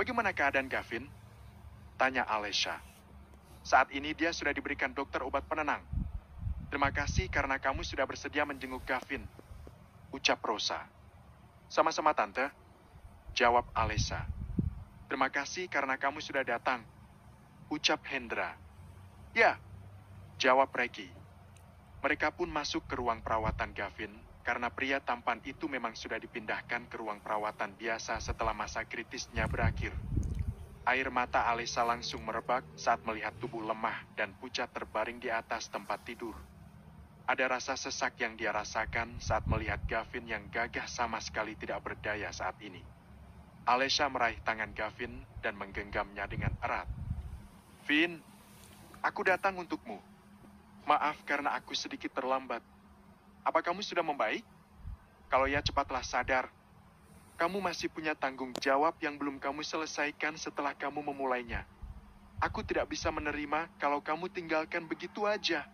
Bagaimana keadaan Gavin? Tanya Alesha. Saat ini dia sudah diberikan dokter obat penenang. Terima kasih karena kamu sudah bersedia menjenguk Gavin. Ucap Rosa. Sama-sama tante. Jawab Alesha. Terima kasih karena kamu sudah datang. Ucap Hendra. Ya. Jawab Reki. Mereka pun masuk ke ruang perawatan Gavin karena pria tampan itu memang sudah dipindahkan ke ruang perawatan biasa setelah masa kritisnya berakhir. Air mata Alisa langsung merebak saat melihat tubuh lemah dan pucat terbaring di atas tempat tidur. Ada rasa sesak yang dia rasakan saat melihat Gavin yang gagah sama sekali tidak berdaya saat ini. Alesha meraih tangan Gavin dan menggenggamnya dengan erat. Vin, aku datang untukmu. Maaf karena aku sedikit terlambat apa kamu sudah membaik? Kalau ya cepatlah sadar. Kamu masih punya tanggung jawab yang belum kamu selesaikan setelah kamu memulainya. Aku tidak bisa menerima kalau kamu tinggalkan begitu aja.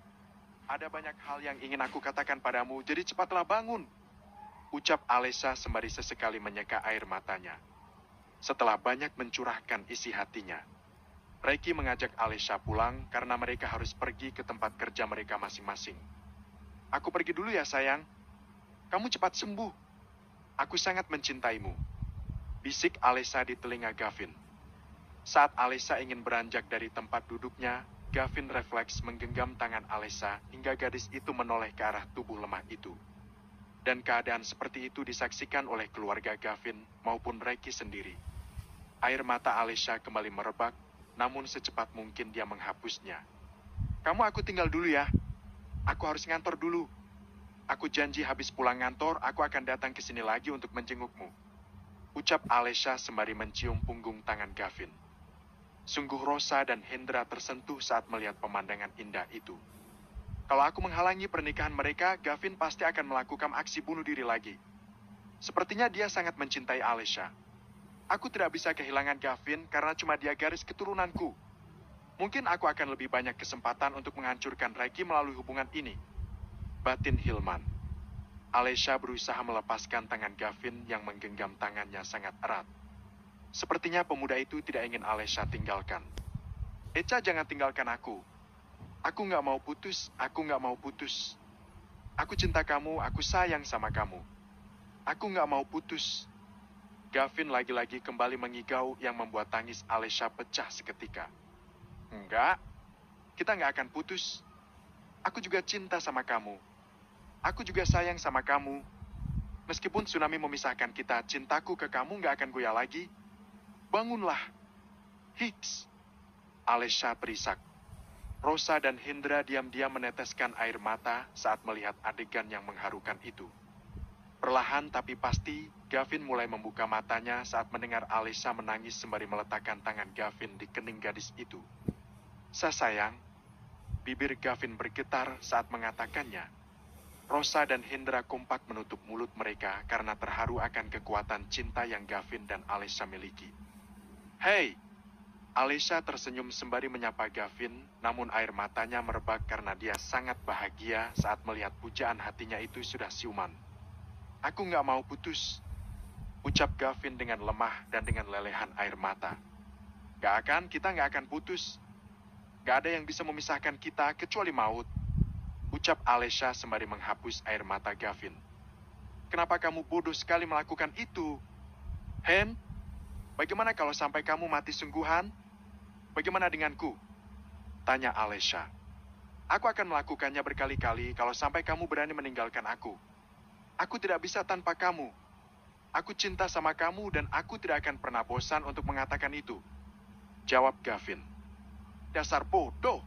Ada banyak hal yang ingin aku katakan padamu, jadi cepatlah bangun. Ucap Alesa sembari sesekali menyeka air matanya. Setelah banyak mencurahkan isi hatinya, Reki mengajak Alesha pulang karena mereka harus pergi ke tempat kerja mereka masing-masing. Aku pergi dulu ya sayang. Kamu cepat sembuh. Aku sangat mencintaimu. Bisik Alisa di telinga Gavin. Saat Alisa ingin beranjak dari tempat duduknya, Gavin refleks menggenggam tangan Alisa hingga gadis itu menoleh ke arah tubuh lemah itu. Dan keadaan seperti itu disaksikan oleh keluarga Gavin maupun Reiki sendiri. Air mata Alisa kembali merebak, namun secepat mungkin dia menghapusnya. Kamu aku tinggal dulu ya, Aku harus ngantor dulu. Aku janji habis pulang ngantor, aku akan datang ke sini lagi untuk menjengukmu. Ucap Alesha sembari mencium punggung tangan Gavin. Sungguh Rosa dan Hendra tersentuh saat melihat pemandangan indah itu. Kalau aku menghalangi pernikahan mereka, Gavin pasti akan melakukan aksi bunuh diri lagi. Sepertinya dia sangat mencintai Alesha. Aku tidak bisa kehilangan Gavin karena cuma dia garis keturunanku. Mungkin aku akan lebih banyak kesempatan untuk menghancurkan Reki melalui hubungan ini. Batin Hilman. Alesha berusaha melepaskan tangan Gavin yang menggenggam tangannya sangat erat. Sepertinya pemuda itu tidak ingin Alesha tinggalkan. Echa jangan tinggalkan aku. Aku nggak mau putus, aku nggak mau putus. Aku cinta kamu, aku sayang sama kamu. Aku nggak mau putus. Gavin lagi-lagi kembali mengigau yang membuat tangis Alesha pecah seketika. Enggak, kita nggak akan putus. Aku juga cinta sama kamu. Aku juga sayang sama kamu. Meskipun tsunami memisahkan kita, cintaku ke kamu nggak akan goyah lagi. Bangunlah. Hits. Alesha berisak. Rosa dan Hendra diam-diam meneteskan air mata saat melihat adegan yang mengharukan itu. Perlahan tapi pasti, Gavin mulai membuka matanya saat mendengar Alesha menangis sembari meletakkan tangan Gavin di kening gadis itu. Sasayang, bibir Gavin bergetar saat mengatakannya. Rosa dan Hendra kompak menutup mulut mereka karena terharu akan kekuatan cinta yang Gavin dan Alisa miliki. Hei! Alisa tersenyum sembari menyapa Gavin, namun air matanya merebak karena dia sangat bahagia saat melihat pujaan hatinya itu sudah siuman. Aku nggak mau putus. Ucap Gavin dengan lemah dan dengan lelehan air mata. Gak akan, kita nggak akan putus, Gak ada yang bisa memisahkan kita kecuali maut. Ucap Alesha sembari menghapus air mata Gavin. Kenapa kamu bodoh sekali melakukan itu? Hen, bagaimana kalau sampai kamu mati sungguhan? Bagaimana denganku? Tanya Alesha. Aku akan melakukannya berkali-kali kalau sampai kamu berani meninggalkan aku. Aku tidak bisa tanpa kamu. Aku cinta sama kamu dan aku tidak akan pernah bosan untuk mengatakan itu. Jawab Gavin dasar bodoh.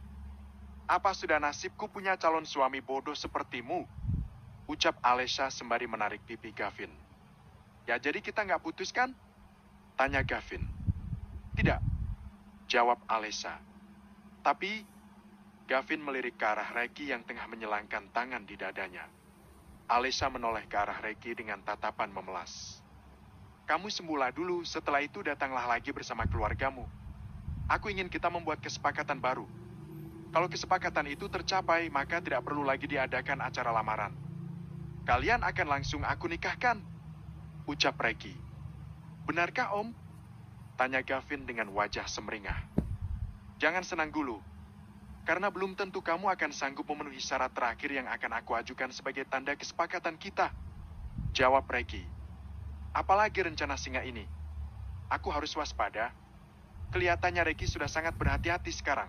Apa sudah nasibku punya calon suami bodoh sepertimu? Ucap Alesha sembari menarik pipi Gavin. Ya jadi kita nggak putus kan? Tanya Gavin. Tidak. Jawab Alesha. Tapi, Gavin melirik ke arah Reki yang tengah menyelangkan tangan di dadanya. Alesha menoleh ke arah Reki dengan tatapan memelas. Kamu sembuhlah dulu, setelah itu datanglah lagi bersama keluargamu, Aku ingin kita membuat kesepakatan baru. Kalau kesepakatan itu tercapai, maka tidak perlu lagi diadakan acara lamaran. Kalian akan langsung aku nikahkan, ucap Reki. Benarkah, Om? Tanya Gavin dengan wajah semeringah. Jangan senang dulu, karena belum tentu kamu akan sanggup memenuhi syarat terakhir yang akan aku ajukan sebagai tanda kesepakatan kita. Jawab Reki. Apalagi rencana singa ini? Aku harus waspada, Kelihatannya Regi sudah sangat berhati-hati sekarang.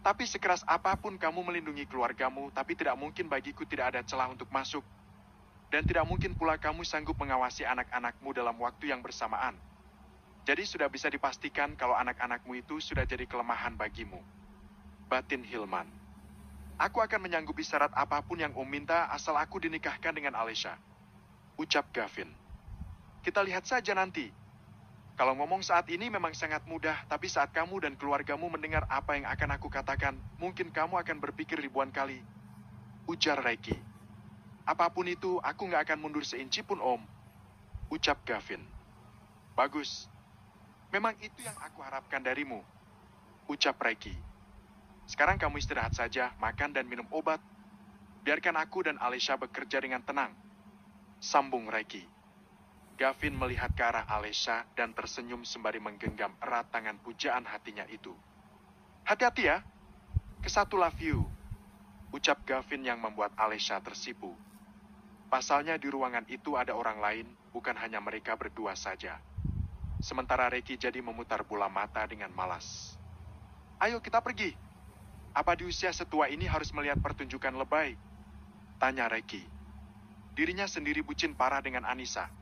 Tapi sekeras apapun kamu melindungi keluargamu, tapi tidak mungkin bagiku tidak ada celah untuk masuk. Dan tidak mungkin pula kamu sanggup mengawasi anak-anakmu dalam waktu yang bersamaan. Jadi sudah bisa dipastikan kalau anak-anakmu itu sudah jadi kelemahan bagimu. Batin Hilman. Aku akan menyanggupi syarat apapun yang Om minta asal aku dinikahkan dengan Alesha. Ucap Gavin. Kita lihat saja nanti, kalau ngomong saat ini memang sangat mudah, tapi saat kamu dan keluargamu mendengar apa yang akan aku katakan, mungkin kamu akan berpikir ribuan kali. Ujar Reiki. Apapun itu, aku nggak akan mundur seinci pun om. Ucap Gavin. Bagus. Memang itu yang aku harapkan darimu. Ucap Reiki. Sekarang kamu istirahat saja, makan dan minum obat. Biarkan aku dan Alesha bekerja dengan tenang. Sambung Reiki. Gavin melihat ke arah Alesha dan tersenyum sembari menggenggam erat tangan pujaan hatinya itu. Hati-hati ya, kesatu love you, ucap Gavin yang membuat Alesha tersipu. Pasalnya di ruangan itu ada orang lain, bukan hanya mereka berdua saja. Sementara Reki jadi memutar bola mata dengan malas. Ayo kita pergi. Apa di usia setua ini harus melihat pertunjukan lebay? Tanya Reki. Dirinya sendiri bucin parah dengan Anissa.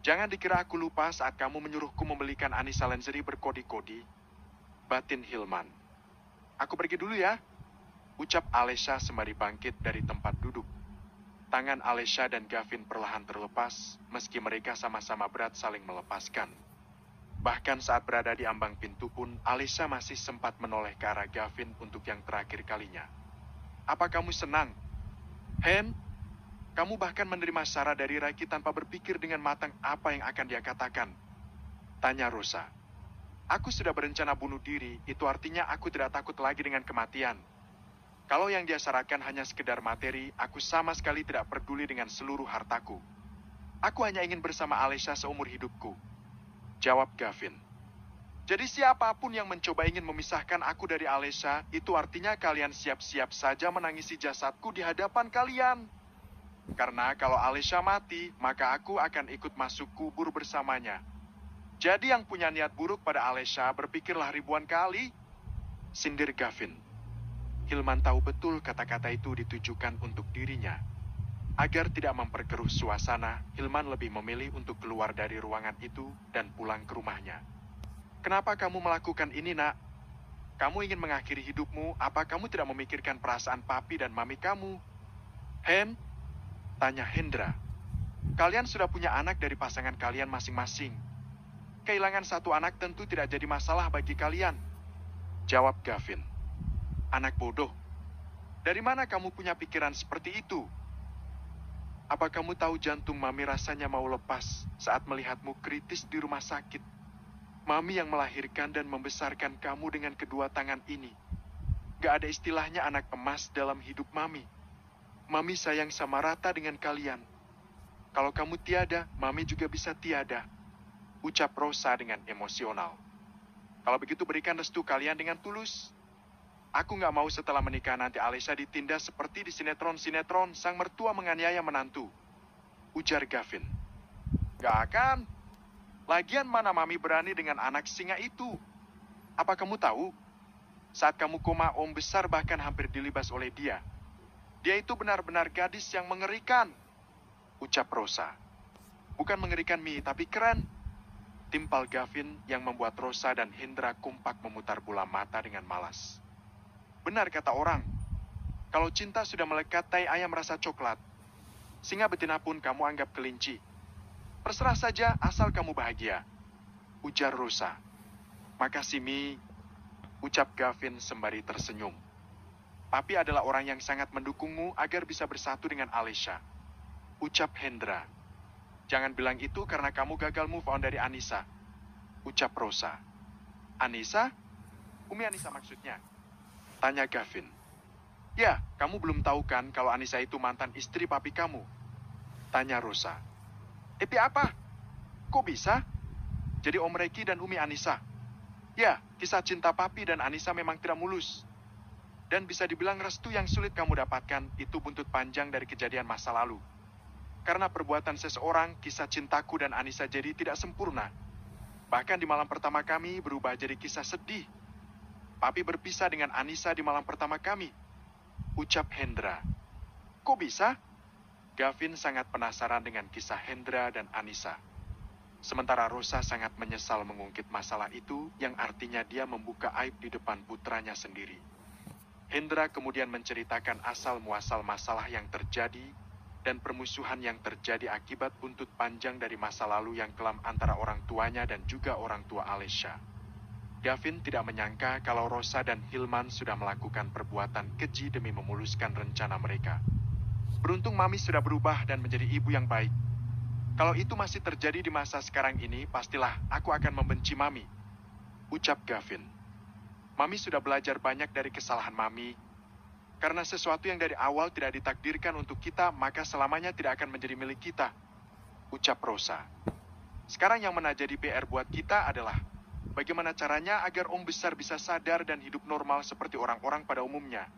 Jangan dikira aku lupa saat kamu menyuruhku membelikan Anissa Lenzeri berkodi-kodi. Batin Hilman. Aku pergi dulu ya. Ucap Alesha sembari bangkit dari tempat duduk. Tangan Alesha dan Gavin perlahan terlepas, meski mereka sama-sama berat saling melepaskan. Bahkan saat berada di ambang pintu pun, Alesha masih sempat menoleh ke arah Gavin untuk yang terakhir kalinya. Apa kamu senang? Hen, kamu bahkan menerima Sarah dari Raki tanpa berpikir dengan matang apa yang akan dia katakan. Tanya Rosa. Aku sudah berencana bunuh diri, itu artinya aku tidak takut lagi dengan kematian. Kalau yang dia sarankan hanya sekedar materi, aku sama sekali tidak peduli dengan seluruh hartaku. Aku hanya ingin bersama Alesha seumur hidupku. Jawab Gavin. Jadi siapapun yang mencoba ingin memisahkan aku dari Alesha, itu artinya kalian siap-siap saja menangisi jasadku di hadapan kalian karena kalau Alesha mati, maka aku akan ikut masuk kubur bersamanya. Jadi yang punya niat buruk pada Alesha berpikirlah ribuan kali. Sindir Gavin. Hilman tahu betul kata-kata itu ditujukan untuk dirinya. Agar tidak memperkeruh suasana, Hilman lebih memilih untuk keluar dari ruangan itu dan pulang ke rumahnya. Kenapa kamu melakukan ini, nak? Kamu ingin mengakhiri hidupmu, apa kamu tidak memikirkan perasaan papi dan mami kamu? Hen, Tanya Hendra. Kalian sudah punya anak dari pasangan kalian masing-masing. Kehilangan satu anak tentu tidak jadi masalah bagi kalian. Jawab Gavin. Anak bodoh. Dari mana kamu punya pikiran seperti itu? Apa kamu tahu jantung Mami rasanya mau lepas saat melihatmu kritis di rumah sakit? Mami yang melahirkan dan membesarkan kamu dengan kedua tangan ini. Gak ada istilahnya anak emas dalam hidup Mami. Mami sayang sama rata dengan kalian. Kalau kamu tiada, Mami juga bisa tiada. Ucap Rosa dengan emosional. Kalau begitu berikan restu kalian dengan tulus. Aku nggak mau setelah menikah nanti Alisa ditindas seperti di sinetron-sinetron sang mertua menganiaya menantu. Ujar Gavin. Gak akan. Lagian mana Mami berani dengan anak singa itu? Apa kamu tahu? Saat kamu koma, Om Besar bahkan hampir dilibas oleh dia dia itu benar-benar gadis yang mengerikan, ucap Rosa. Bukan mengerikan Mi, tapi keren. Timpal Gavin yang membuat Rosa dan Hendra kumpak memutar bola mata dengan malas. Benar kata orang, kalau cinta sudah melekat tai ayam rasa coklat, singa betina pun kamu anggap kelinci. Terserah saja asal kamu bahagia, ujar Rosa. Makasih Mi, ucap Gavin sembari tersenyum. Papi adalah orang yang sangat mendukungmu agar bisa bersatu dengan Alesha. Ucap Hendra. Jangan bilang itu karena kamu gagal move on dari Anissa. Ucap Rosa. Anissa? Umi Anissa maksudnya? Tanya Gavin. Ya, kamu belum tahu kan kalau Anissa itu mantan istri papi kamu? Tanya Rosa. Epi apa? Kok bisa? Jadi Om Reki dan Umi Anissa. Ya, kisah cinta papi dan Anissa memang tidak mulus. Dan bisa dibilang restu yang sulit kamu dapatkan itu buntut panjang dari kejadian masa lalu. Karena perbuatan seseorang, kisah cintaku dan Anissa jadi tidak sempurna. Bahkan di malam pertama kami berubah jadi kisah sedih. Papi berpisah dengan Anissa di malam pertama kami. Ucap Hendra. Kok bisa? Gavin sangat penasaran dengan kisah Hendra dan Anissa. Sementara Rosa sangat menyesal mengungkit masalah itu, yang artinya dia membuka aib di depan putranya sendiri. Hendra kemudian menceritakan asal-muasal masalah yang terjadi dan permusuhan yang terjadi akibat buntut panjang dari masa lalu yang kelam antara orang tuanya dan juga orang tua Alesha. Gavin tidak menyangka kalau Rosa dan Hilman sudah melakukan perbuatan keji demi memuluskan rencana mereka. Beruntung Mami sudah berubah dan menjadi ibu yang baik. Kalau itu masih terjadi di masa sekarang ini, pastilah aku akan membenci Mami. Ucap Gavin. Mami sudah belajar banyak dari kesalahan Mami. Karena sesuatu yang dari awal tidak ditakdirkan untuk kita, maka selamanya tidak akan menjadi milik kita. Ucap Rosa. Sekarang yang menajadi PR buat kita adalah, bagaimana caranya agar Om Besar bisa sadar dan hidup normal seperti orang-orang pada umumnya.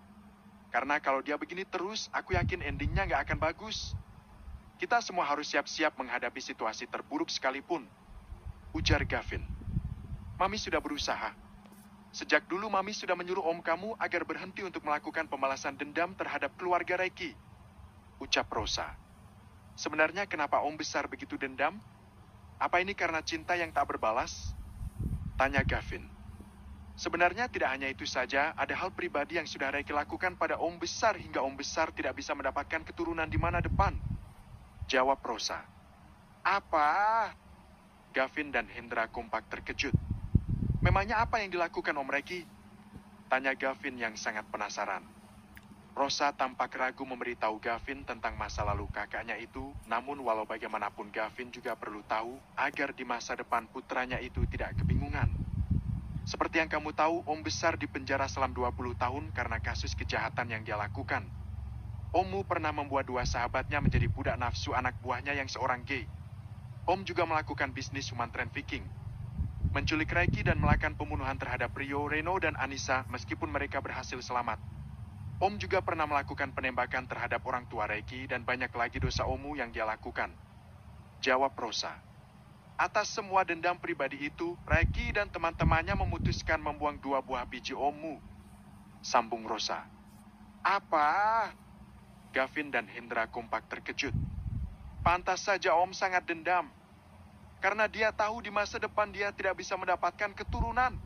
Karena kalau dia begini terus, aku yakin endingnya nggak akan bagus. Kita semua harus siap-siap menghadapi situasi terburuk sekalipun. Ujar Gavin. Mami sudah berusaha, Sejak dulu Mami sudah menyuruh om kamu agar berhenti untuk melakukan pembalasan dendam terhadap keluarga Reiki," Ucap Rosa. Sebenarnya kenapa om besar begitu dendam? Apa ini karena cinta yang tak berbalas? Tanya Gavin. Sebenarnya tidak hanya itu saja, ada hal pribadi yang sudah Reiki lakukan pada om besar hingga om besar tidak bisa mendapatkan keturunan di mana depan. Jawab Rosa. Apa? Gavin dan Hendra kompak terkejut. Memangnya apa yang dilakukan Om Reki? Tanya Gavin yang sangat penasaran. Rosa tampak ragu memberitahu Gavin tentang masa lalu kakaknya itu, namun walau bagaimanapun Gavin juga perlu tahu agar di masa depan putranya itu tidak kebingungan. Seperti yang kamu tahu, Om Besar dipenjara selama 20 tahun karena kasus kejahatan yang dia lakukan. Ommu pernah membuat dua sahabatnya menjadi budak nafsu anak buahnya yang seorang gay. Om juga melakukan bisnis human trafficking, menculik Reiki dan melakukan pembunuhan terhadap Rio, Reno, dan Anissa meskipun mereka berhasil selamat. Om juga pernah melakukan penembakan terhadap orang tua Reiki dan banyak lagi dosa Omu yang dia lakukan. Jawab Rosa. Atas semua dendam pribadi itu, Reiki dan teman-temannya memutuskan membuang dua buah biji Omu. Sambung Rosa. Apa? Gavin dan Hendra kompak terkejut. Pantas saja Om sangat dendam, karena dia tahu di masa depan dia tidak bisa mendapatkan keturunan.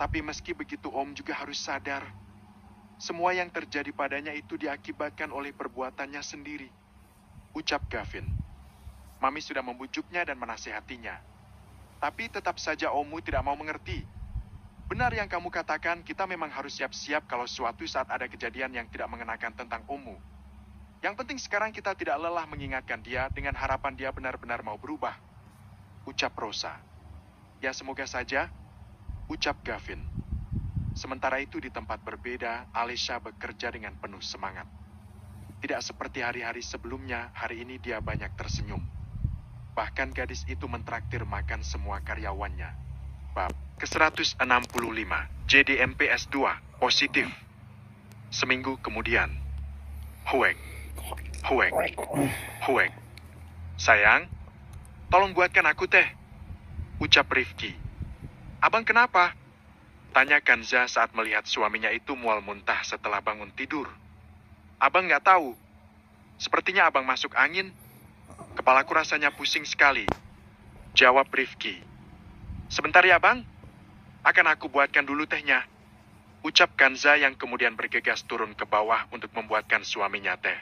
Tapi meski begitu, Om juga harus sadar, semua yang terjadi padanya itu diakibatkan oleh perbuatannya sendiri. Ucap Gavin. Mami sudah membujuknya dan menasehatinya. Tapi tetap saja Omu tidak mau mengerti. Benar yang kamu katakan, kita memang harus siap-siap kalau suatu saat ada kejadian yang tidak mengenakan tentang Omu. Yang penting sekarang kita tidak lelah mengingatkan dia dengan harapan dia benar-benar mau berubah ucap Rosa. Ya semoga saja, ucap Gavin. Sementara itu di tempat berbeda, Alesha bekerja dengan penuh semangat. Tidak seperti hari-hari sebelumnya, hari ini dia banyak tersenyum. Bahkan gadis itu mentraktir makan semua karyawannya. Bab ke-165, JDMPS 2, positif. Seminggu kemudian, Hueng. Hueng. Hueng. Sayang, Tolong buatkan aku teh. Ucap Rifki. Abang kenapa? Tanya Kanza saat melihat suaminya itu mual muntah setelah bangun tidur. Abang nggak tahu. Sepertinya abang masuk angin. Kepalaku rasanya pusing sekali. Jawab Rifki. Sebentar ya bang. Akan aku buatkan dulu tehnya. Ucap Kanza yang kemudian bergegas turun ke bawah untuk membuatkan suaminya teh.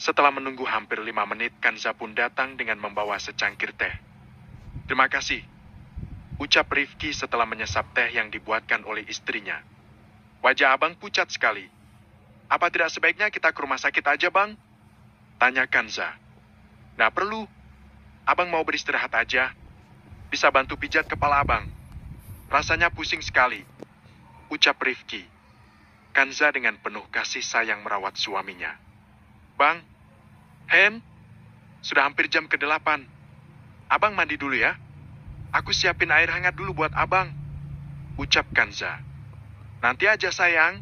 Setelah menunggu hampir lima menit, Kanza pun datang dengan membawa secangkir teh. Terima kasih. Ucap Rifki setelah menyesap teh yang dibuatkan oleh istrinya. Wajah abang pucat sekali. Apa tidak sebaiknya kita ke rumah sakit aja bang? Tanya Kanza. Nah perlu. Abang mau beristirahat aja. Bisa bantu pijat kepala abang. Rasanya pusing sekali. Ucap Rifki. Kanza dengan penuh kasih sayang merawat suaminya. Bang, Hem, sudah hampir jam ke-8. Abang mandi dulu ya. Aku siapin air hangat dulu buat abang. Ucap Kanza. Nanti aja sayang.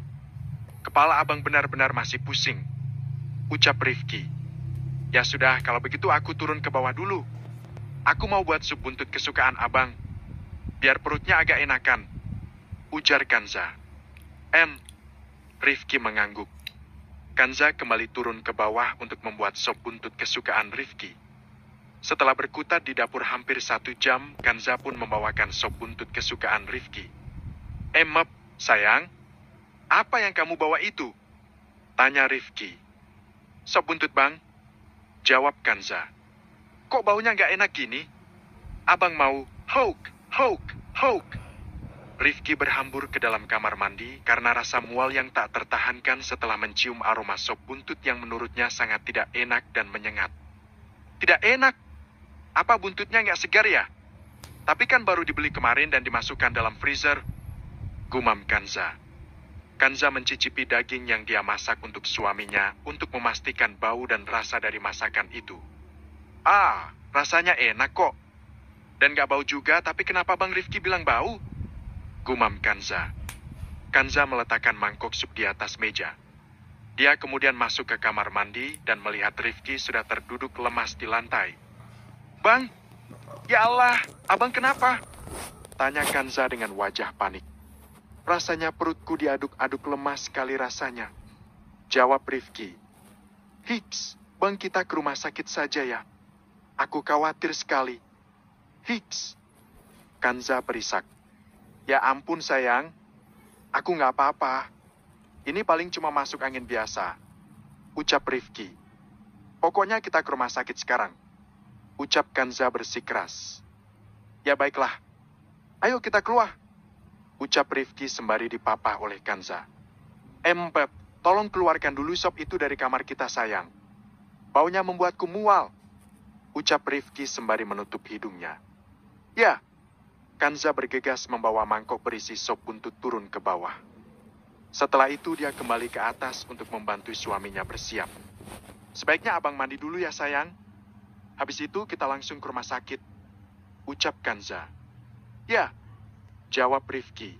Kepala abang benar-benar masih pusing. Ucap Rifki. Ya sudah, kalau begitu aku turun ke bawah dulu. Aku mau buat sup buntut kesukaan abang. Biar perutnya agak enakan. Ujar Kanza. Em, Rifki mengangguk. Kanza kembali turun ke bawah untuk membuat sop buntut kesukaan Rifki. Setelah berkutat di dapur hampir satu jam, Kanza pun membawakan sop buntut kesukaan Rifki. Emap, eh, sayang, apa yang kamu bawa itu? Tanya Rifki. Sop buntut bang? Jawab Kanza. Kok baunya nggak enak gini? Abang mau, hoax, hoax, hoax. Rifki berhambur ke dalam kamar mandi karena rasa mual yang tak tertahankan setelah mencium aroma sop buntut yang menurutnya sangat tidak enak dan menyengat. Tidak enak? Apa buntutnya nggak segar ya? Tapi kan baru dibeli kemarin dan dimasukkan dalam freezer. Gumam Kanza. Kanza mencicipi daging yang dia masak untuk suaminya untuk memastikan bau dan rasa dari masakan itu. Ah, rasanya enak kok. Dan gak bau juga, tapi kenapa Bang Rifki bilang bau? Gumam Kanza. Kanza meletakkan mangkuk sup di atas meja. Dia kemudian masuk ke kamar mandi dan melihat Rifki sudah terduduk lemas di lantai. Bang, ya Allah, abang kenapa? Tanya Kanza dengan wajah panik. Rasanya perutku diaduk-aduk lemas sekali rasanya. Jawab Rifki. Hicks, bang kita ke rumah sakit saja ya. Aku khawatir sekali. Hicks. Kanza berisak. Ya ampun sayang, aku nggak apa-apa. Ini paling cuma masuk angin biasa. Ucap Rifki. Pokoknya kita ke rumah sakit sekarang. Ucap Kanza bersikeras. Ya baiklah, ayo kita keluar. Ucap Rifki sembari dipapah oleh Kanza. Empep, tolong keluarkan dulu sop itu dari kamar kita sayang. Baunya membuatku mual. Ucap Rifki sembari menutup hidungnya. Ya, Kanza bergegas membawa mangkok berisi sop buntut turun ke bawah. Setelah itu dia kembali ke atas untuk membantu suaminya bersiap. Sebaiknya abang mandi dulu ya sayang. Habis itu kita langsung ke rumah sakit. Ucap Kanza. Ya, jawab Rifki.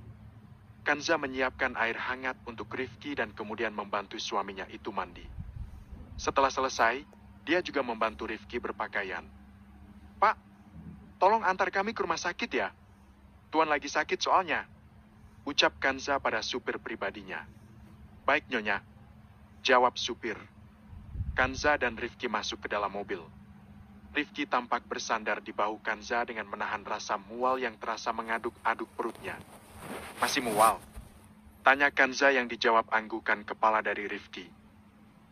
Kanza menyiapkan air hangat untuk Rifki dan kemudian membantu suaminya itu mandi. Setelah selesai, dia juga membantu Rifki berpakaian. Pak, tolong antar kami ke rumah sakit ya, Tuan lagi sakit soalnya. Ucap Kanza pada supir pribadinya. Baik nyonya. Jawab supir. Kanza dan Rifki masuk ke dalam mobil. Rifki tampak bersandar di bahu Kanza dengan menahan rasa mual yang terasa mengaduk-aduk perutnya. Masih mual? Tanya Kanza yang dijawab anggukan kepala dari Rifki.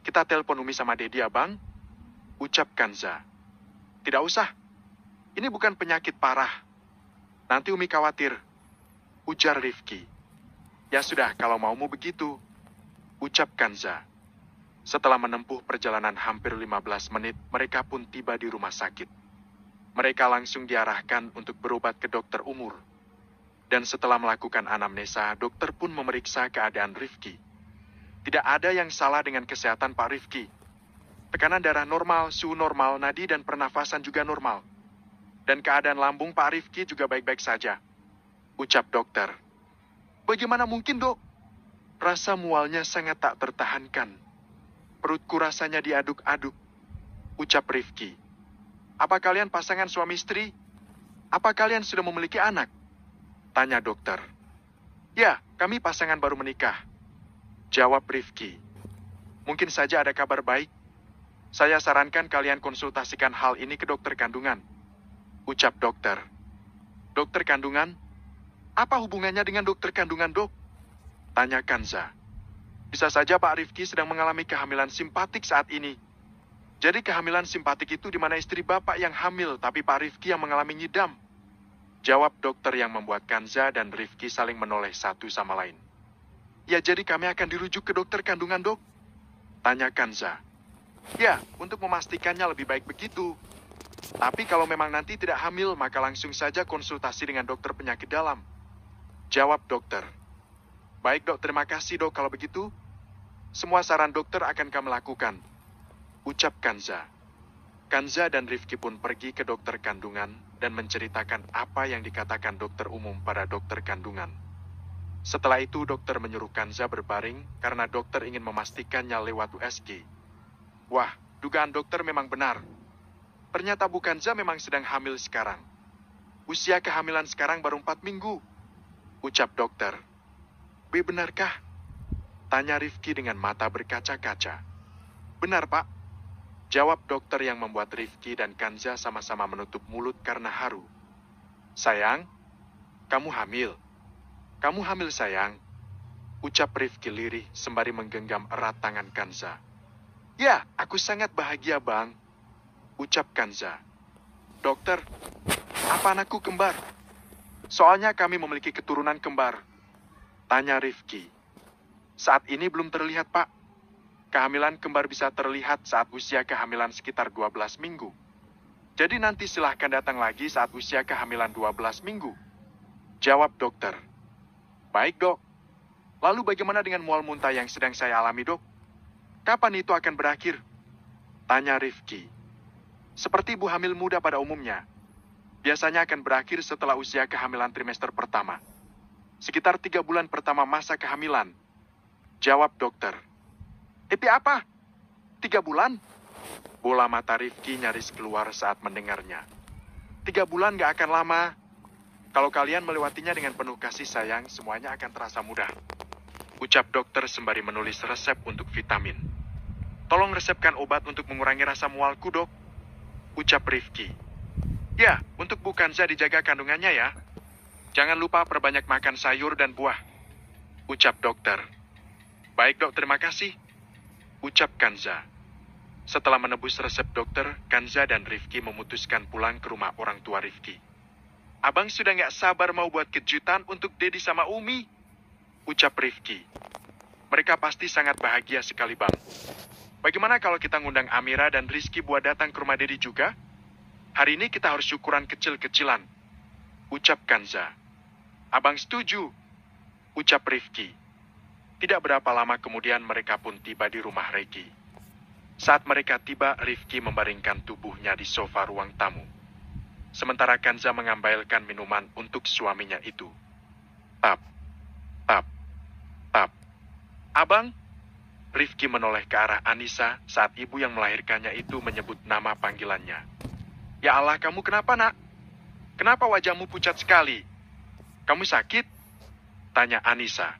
Kita telepon Umi sama Dedi abang? Ucap Kanza. Tidak usah. Ini bukan penyakit parah. Nanti Umi khawatir, ujar Rifki. Ya sudah, kalau maumu begitu, ucap Kanza. Setelah menempuh perjalanan hampir 15 menit, mereka pun tiba di rumah sakit. Mereka langsung diarahkan untuk berobat ke dokter umur. Dan setelah melakukan anamnesa, dokter pun memeriksa keadaan Rifki. Tidak ada yang salah dengan kesehatan Pak Rifki. Tekanan darah normal, suhu normal, nadi dan pernafasan juga normal. Dan keadaan lambung Pak Rifki juga baik-baik saja. Ucap dokter. Bagaimana mungkin dok? Rasa mualnya sangat tak tertahankan. Perutku rasanya diaduk-aduk. Ucap Rifki. Apa kalian pasangan suami istri? Apa kalian sudah memiliki anak? Tanya dokter. Ya, kami pasangan baru menikah. Jawab Rifki. Mungkin saja ada kabar baik. Saya sarankan kalian konsultasikan hal ini ke dokter kandungan ucap dokter. Dokter kandungan? Apa hubungannya dengan dokter kandungan dok? Tanya Kanza. Bisa saja Pak Rifki sedang mengalami kehamilan simpatik saat ini. Jadi kehamilan simpatik itu di mana istri bapak yang hamil tapi Pak Rifki yang mengalami nyidam. Jawab dokter yang membuat Kanza dan Rifki saling menoleh satu sama lain. Ya jadi kami akan dirujuk ke dokter kandungan dok? Tanya Kanza. Ya, untuk memastikannya lebih baik begitu, tapi kalau memang nanti tidak hamil, maka langsung saja konsultasi dengan dokter penyakit dalam. Jawab dokter. Baik dok, terima kasih dok kalau begitu. Semua saran dokter akan kami lakukan. Ucap Kanza. Kanza dan Rifki pun pergi ke dokter kandungan dan menceritakan apa yang dikatakan dokter umum pada dokter kandungan. Setelah itu dokter menyuruh Kanza berbaring karena dokter ingin memastikannya lewat USG. Wah, dugaan dokter memang benar, Ternyata Bukanza memang sedang hamil sekarang. Usia kehamilan sekarang baru empat minggu. Ucap dokter. B benarkah? Tanya Rifki dengan mata berkaca-kaca. Benar pak. Jawab dokter yang membuat Rifki dan Kanza sama-sama menutup mulut karena haru. Sayang, kamu hamil. Kamu hamil sayang. Ucap Rifki lirih sembari menggenggam erat tangan Kanza. Ya, aku sangat bahagia bang ucap Kanza. Dokter, apa anakku kembar? Soalnya kami memiliki keturunan kembar. Tanya Rifki. Saat ini belum terlihat, Pak. Kehamilan kembar bisa terlihat saat usia kehamilan sekitar 12 minggu. Jadi nanti silahkan datang lagi saat usia kehamilan 12 minggu. Jawab dokter. Baik, dok. Lalu bagaimana dengan mual muntah yang sedang saya alami, dok? Kapan itu akan berakhir? Tanya Rifki. Seperti ibu hamil muda pada umumnya, biasanya akan berakhir setelah usia kehamilan trimester pertama. Sekitar tiga bulan pertama masa kehamilan. Jawab dokter. Epi apa? Tiga bulan? Bola mata Rifki nyaris keluar saat mendengarnya. Tiga bulan gak akan lama. Kalau kalian melewatinya dengan penuh kasih sayang, semuanya akan terasa mudah. Ucap dokter sembari menulis resep untuk vitamin. Tolong resepkan obat untuk mengurangi rasa mualku, dok ucap Rifki. Ya, untuk Bu Kanza dijaga kandungannya ya. Jangan lupa perbanyak makan sayur dan buah. Ucap dokter. Baik dok, terima kasih. Ucap Kanza. Setelah menebus resep dokter, Kanza dan Rifki memutuskan pulang ke rumah orang tua Rifki. Abang sudah nggak sabar mau buat kejutan untuk Dedi sama Umi. Ucap Rifki. Mereka pasti sangat bahagia sekali bang. Bagaimana kalau kita ngundang Amira dan Rizky buat datang ke rumah Dedi juga? Hari ini kita harus syukuran kecil-kecilan. Ucap Kanza. Abang setuju. Ucap Rifki. Tidak berapa lama kemudian mereka pun tiba di rumah Regi. Saat mereka tiba, Rifki membaringkan tubuhnya di sofa ruang tamu. Sementara Kanza mengambilkan minuman untuk suaminya itu. Tap, tap, tap. Abang, Rifki menoleh ke arah Anissa saat ibu yang melahirkannya itu menyebut nama panggilannya. Ya Allah, kamu kenapa nak? Kenapa wajahmu pucat sekali? Kamu sakit? Tanya Anissa.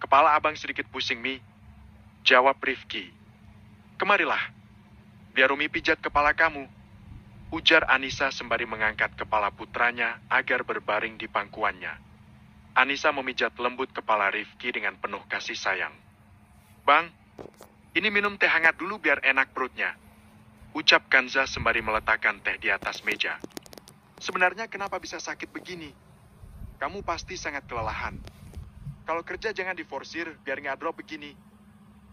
Kepala abang sedikit pusing, Mi. Jawab Rifki. Kemarilah, biar Umi pijat kepala kamu. Ujar Anissa sembari mengangkat kepala putranya agar berbaring di pangkuannya. Anissa memijat lembut kepala Rifki dengan penuh kasih sayang. Bang, ini minum teh hangat dulu biar enak perutnya. Ucap Kanza sembari meletakkan teh di atas meja. Sebenarnya kenapa bisa sakit begini? Kamu pasti sangat kelelahan. Kalau kerja jangan diforsir biar nggak drop begini.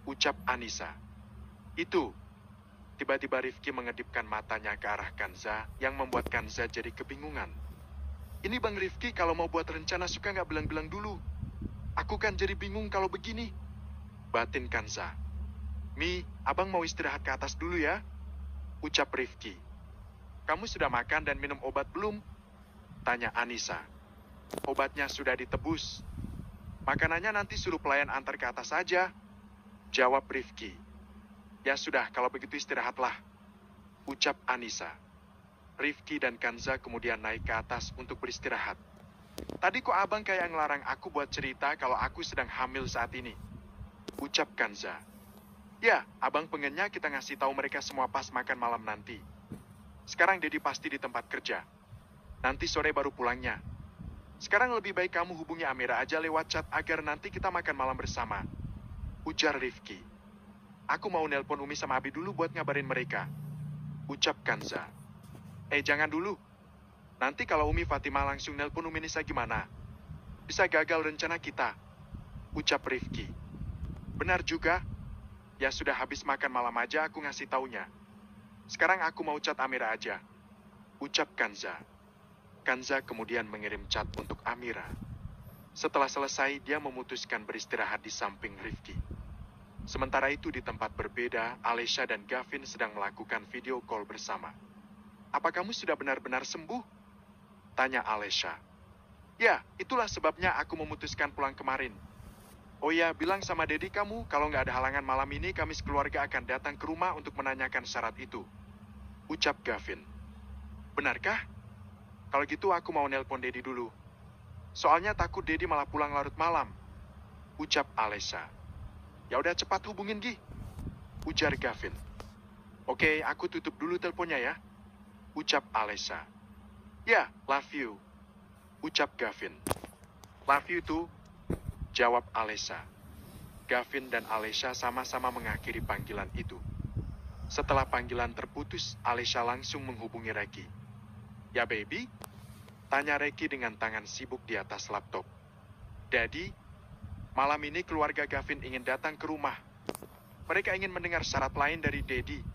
Ucap Anissa. Itu. Tiba-tiba Rifki mengedipkan matanya ke arah Kanza yang membuat Kanza jadi kebingungan. Ini Bang Rifki kalau mau buat rencana suka nggak bilang-bilang dulu. Aku kan jadi bingung kalau begini. Batin Kansa. Mi, abang mau istirahat ke atas dulu ya? Ucap Rifki. Kamu sudah makan dan minum obat belum? Tanya Anissa. Obatnya sudah ditebus. Makanannya nanti suruh pelayan antar ke atas saja. Jawab Rifki. Ya sudah, kalau begitu istirahatlah. Ucap Anissa. Rifki dan Kanza kemudian naik ke atas untuk beristirahat. Tadi kok abang kayak ngelarang aku buat cerita kalau aku sedang hamil saat ini ucap Kanza. Ya, abang pengennya kita ngasih tahu mereka semua pas makan malam nanti. Sekarang Dedi pasti di tempat kerja. Nanti sore baru pulangnya. Sekarang lebih baik kamu hubungi Amira aja lewat chat agar nanti kita makan malam bersama. Ujar Rifki. Aku mau nelpon Umi sama Abi dulu buat ngabarin mereka. Ucap Kanza. Eh jangan dulu. Nanti kalau Umi Fatima langsung nelpon Umi Nisa gimana? Bisa gagal rencana kita. Ucap Rifki. Benar juga? Ya sudah habis makan malam aja aku ngasih taunya. Sekarang aku mau cat Amira aja. Ucap Kanza. Kanza kemudian mengirim cat untuk Amira. Setelah selesai, dia memutuskan beristirahat di samping Rifki. Sementara itu di tempat berbeda, Alesha dan Gavin sedang melakukan video call bersama. Apa kamu sudah benar-benar sembuh? Tanya Alesha. Ya, itulah sebabnya aku memutuskan pulang kemarin, Oh ya, bilang sama Dedi kamu kalau nggak ada halangan malam ini kami sekeluarga akan datang ke rumah untuk menanyakan syarat itu. Ucap Gavin. Benarkah? Kalau gitu aku mau nelpon Dedi dulu. Soalnya takut Dedi malah pulang larut malam. Ucap Alessa. Ya udah cepat hubungin Gi. Ujar Gavin. Oke, aku tutup dulu teleponnya ya. Ucap Alessa. Ya, love you. Ucap Gavin. Love you too. Jawab Alesha. Gavin dan Alesha sama-sama mengakhiri panggilan itu. Setelah panggilan terputus, Alesha langsung menghubungi Reki. Ya baby? Tanya Reki dengan tangan sibuk di atas laptop. Daddy, malam ini keluarga Gavin ingin datang ke rumah. Mereka ingin mendengar syarat lain dari Daddy.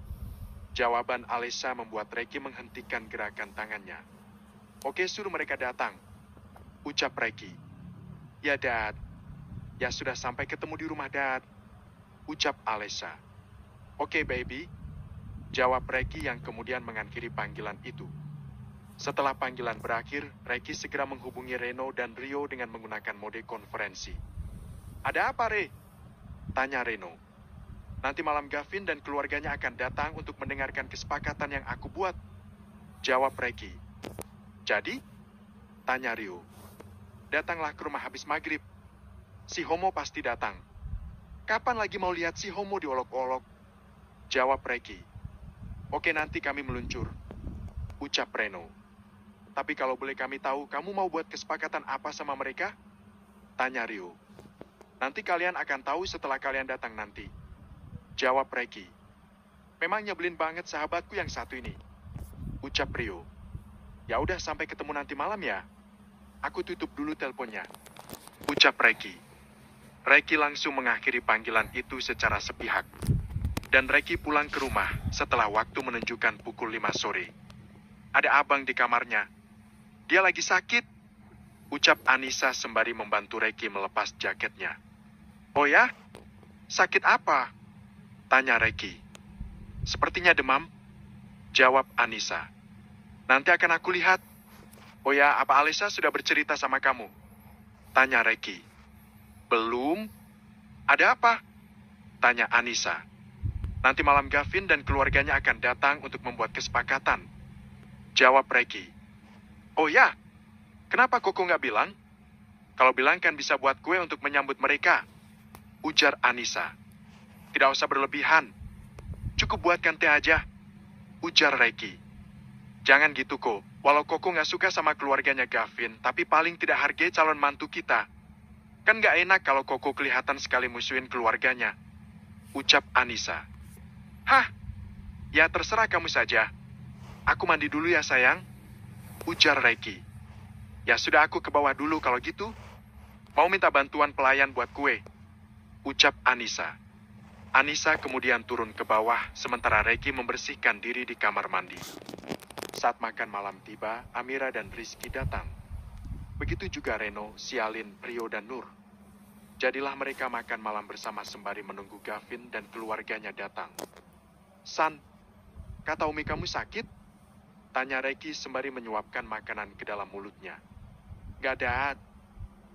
Jawaban Alesha membuat Reki menghentikan gerakan tangannya. Oke, suruh mereka datang. Ucap Reki. Ya, Dad. Ya sudah sampai ketemu di rumah Dad. Ucap Alessa. Oke okay, baby. Jawab Reki yang kemudian mengakhiri panggilan itu. Setelah panggilan berakhir, Reki segera menghubungi Reno dan Rio dengan menggunakan mode konferensi. Ada apa, Re? Tanya Reno. Nanti malam Gavin dan keluarganya akan datang untuk mendengarkan kesepakatan yang aku buat. Jawab Reki. Jadi? Tanya Rio. Datanglah ke rumah habis maghrib. Si Homo pasti datang. Kapan lagi mau lihat si Homo diolok-olok? Jawab Reki. Oke nanti kami meluncur. Ucap Reno. Tapi kalau boleh kami tahu, kamu mau buat kesepakatan apa sama mereka? Tanya Rio. Nanti kalian akan tahu setelah kalian datang nanti. Jawab Reki. Memang nyebelin banget sahabatku yang satu ini. Ucap Rio. Ya udah sampai ketemu nanti malam ya. Aku tutup dulu teleponnya. Ucap Reki. Reki langsung mengakhiri panggilan itu secara sepihak. Dan Reki pulang ke rumah setelah waktu menunjukkan pukul 5 sore. Ada abang di kamarnya. Dia lagi sakit. Ucap Anissa sembari membantu Reki melepas jaketnya. Oh ya? Sakit apa? Tanya Reki. Sepertinya demam. Jawab Anissa. Nanti akan aku lihat. Oh ya, apa Alisa sudah bercerita sama kamu? Tanya Reki. Belum. Ada apa? Tanya Anissa. Nanti malam Gavin dan keluarganya akan datang untuk membuat kesepakatan. Jawab Reki. Oh ya, kenapa Koko nggak bilang? Kalau bilang kan bisa buat kue untuk menyambut mereka. Ujar Anissa. Tidak usah berlebihan. Cukup buatkan teh aja. Ujar Reki. Jangan gitu, Ko. Walau Koko nggak suka sama keluarganya Gavin, tapi paling tidak hargai calon mantu kita, Kan gak enak kalau Koko kelihatan sekali musuhin keluarganya. Ucap Anissa. Hah? Ya terserah kamu saja. Aku mandi dulu ya sayang. Ujar Reki. Ya sudah aku ke bawah dulu kalau gitu. Mau minta bantuan pelayan buat kue. Ucap Anissa. Anissa kemudian turun ke bawah sementara Reki membersihkan diri di kamar mandi. Saat makan malam tiba, Amira dan Rizky datang. Begitu juga Reno, Sialin, Prio, dan Nur. Jadilah mereka makan malam bersama sembari menunggu Gavin dan keluarganya datang. San, kata Umi kamu sakit? Tanya Reki sembari menyuapkan makanan ke dalam mulutnya. Gak ada.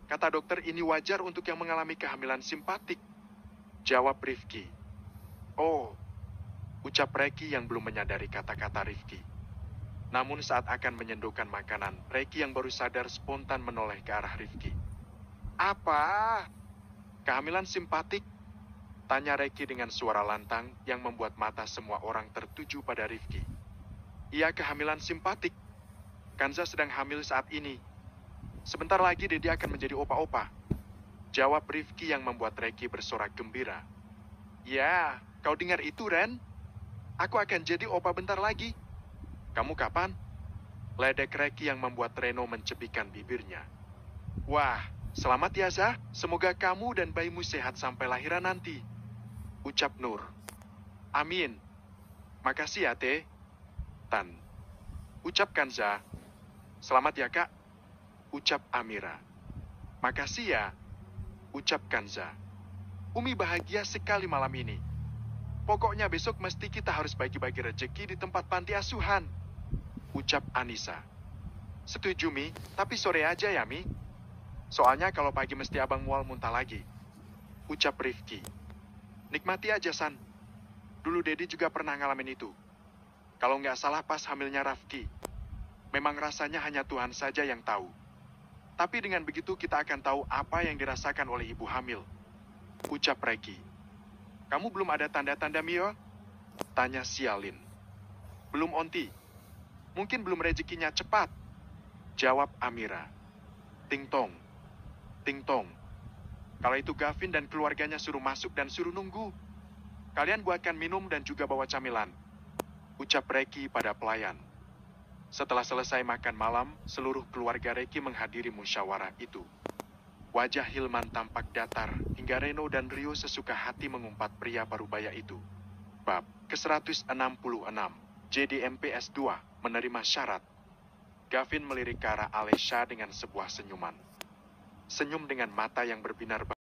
Kata dokter ini wajar untuk yang mengalami kehamilan simpatik. Jawab Rifki. Oh, ucap Reki yang belum menyadari kata-kata Rifki. Namun saat akan menyendokkan makanan, Reki yang baru sadar spontan menoleh ke arah Rifki. Apa? Kehamilan simpatik? Tanya Reki dengan suara lantang yang membuat mata semua orang tertuju pada Rifki. ia kehamilan simpatik. Kanza sedang hamil saat ini. Sebentar lagi dedi akan menjadi opa-opa. Jawab Rifki yang membuat Reki bersorak gembira. Ya, kau dengar itu, Ren? Aku akan jadi opa bentar lagi. Kamu kapan? Ledek Reki yang membuat Reno mencepikan bibirnya. Wah, selamat ya Zah. Semoga kamu dan bayimu sehat sampai lahiran nanti. Ucap Nur. Amin. Makasih ya, Teh. Tan. Ucapkan Zah. Selamat ya, Kak. Ucap Amira. Makasih ya. Ucap Kanza. Umi bahagia sekali malam ini. Pokoknya besok mesti kita harus bagi-bagi rezeki di tempat panti asuhan ucap Anissa. Setuju Mi, tapi sore aja ya Mi. Soalnya kalau pagi mesti abang mual muntah lagi. Ucap Rifki. Nikmati aja San. Dulu Dedi juga pernah ngalamin itu. Kalau nggak salah pas hamilnya Rafki. Memang rasanya hanya Tuhan saja yang tahu. Tapi dengan begitu kita akan tahu apa yang dirasakan oleh ibu hamil. Ucap Reki. Kamu belum ada tanda-tanda Mio? Ya? Tanya Sialin. Belum Onti, Mungkin belum rezekinya cepat. Jawab Amira. Ting tong. Ting tong. Kalau itu Gavin dan keluarganya suruh masuk dan suruh nunggu. Kalian buatkan minum dan juga bawa camilan. Ucap Reki pada pelayan. Setelah selesai makan malam, seluruh keluarga Reki menghadiri musyawarah itu. Wajah Hilman tampak datar, hingga Reno dan Rio sesuka hati mengumpat pria parubaya itu. Bab ke-166, JDMPS 2 menerima syarat. Gavin melirik ke arah Alesha dengan sebuah senyuman. Senyum dengan mata yang berbinar